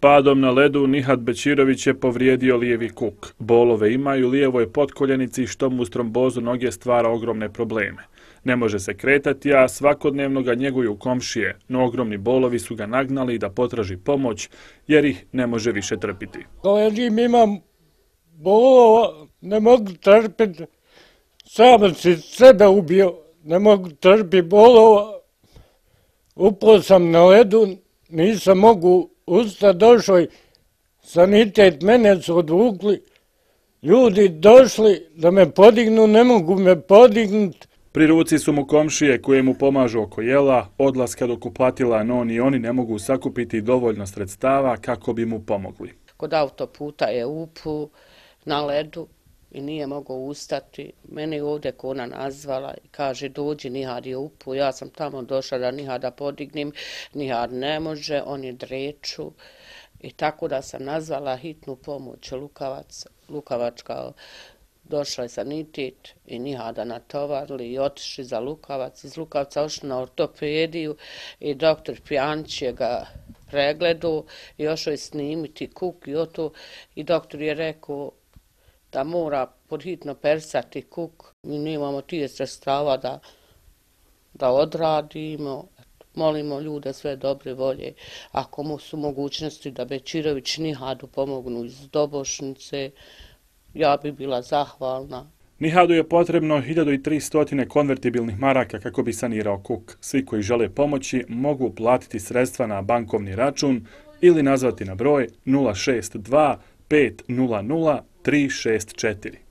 Padom na ledu Nihat Bećirović je povrijedio lijevi kuk. Bolove imaju u lijevoj potkoljenici što mu s trombozu noge stvara ogromne probleme. Ne može se kretati, a svakodnevno ga njeguju komšije, no ogromni bolovi su ga nagnali da potraži pomoć jer ih ne može više trpiti. Ležim, imam bolova, ne mogu trpiti. Sam si sebe ubio, ne mogu trpiti bolova. Upao sam na ledu, nisam mogu trpiti usta došli, sanitet mene su odvukli, ljudi došli da me podignu, ne mogu me podignuti. Pri ruci su mu komšije koje mu pomažu oko jela, odlaska do kuplatila, no ni oni ne mogu sakupiti dovoljno sredstava kako bi mu pomogli. Kod autoputa je upu, na ledu, i nije mogo ustati. Mene je ovdje kona nazvala i kaže dođi Nihad je upu, ja sam tamo došla da Nihad da podignim, Nihad ne može, on je dreču. I tako da sam nazvala hitnu pomoć Lukavac, Lukavačka došla je sanitet i nihada natovarili i otišli za Lukavac. Iz Lukavca ošli na ortopediju i doktor Pjanć je ga pregledao i ošao je snimiti kuk i oto. I doktor je rekao da mora podhitno persati kuk. Mi nemamo tije strava da, da odradimo. Molimo ljude sve dobre volje. Ako mu su mogućnosti da Bečirović Nihadu pomognu iz Dobošnice, ja bi bila zahvalna. Nihadu je potrebno 1300 konvertibilnih maraka kako bi sanirao kuk. Svi koji žele pomoći mogu platiti sredstva na bankovni račun ili nazvati na broj 062 500 364.